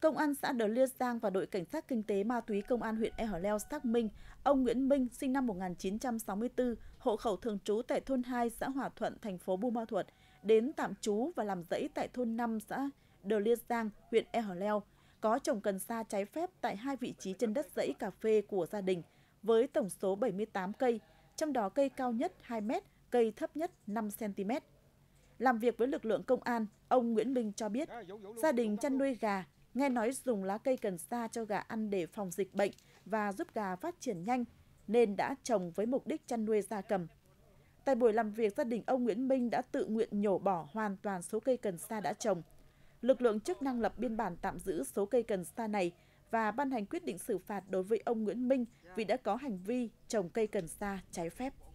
Công an xã Đờ Lia Giang và đội cảnh sát kinh tế ma túy công an huyện E Hở Leo xác minh, ông Nguyễn Minh sinh năm 1964, hộ khẩu thường trú tại thôn 2 xã Hòa Thuận, thành phố Buôn Ma Thuột, đến tạm trú và làm dãy tại thôn 5 xã Đờ Lia Giang, huyện E Hở Leo, có trồng cần sa trái phép tại hai vị trí chân đất dãy cà phê của gia đình với tổng số 78 cây, trong đó cây cao nhất 2 m, cây thấp nhất 5 cm. Làm việc với lực lượng công an, ông Nguyễn Minh cho biết gia đình chăn nuôi gà, Nghe nói dùng lá cây cần sa cho gà ăn để phòng dịch bệnh và giúp gà phát triển nhanh, nên đã trồng với mục đích chăn nuôi gia cầm. Tại buổi làm việc, gia đình ông Nguyễn Minh đã tự nguyện nhổ bỏ hoàn toàn số cây cần sa đã trồng. Lực lượng chức năng lập biên bản tạm giữ số cây cần sa này và ban hành quyết định xử phạt đối với ông Nguyễn Minh vì đã có hành vi trồng cây cần sa trái phép.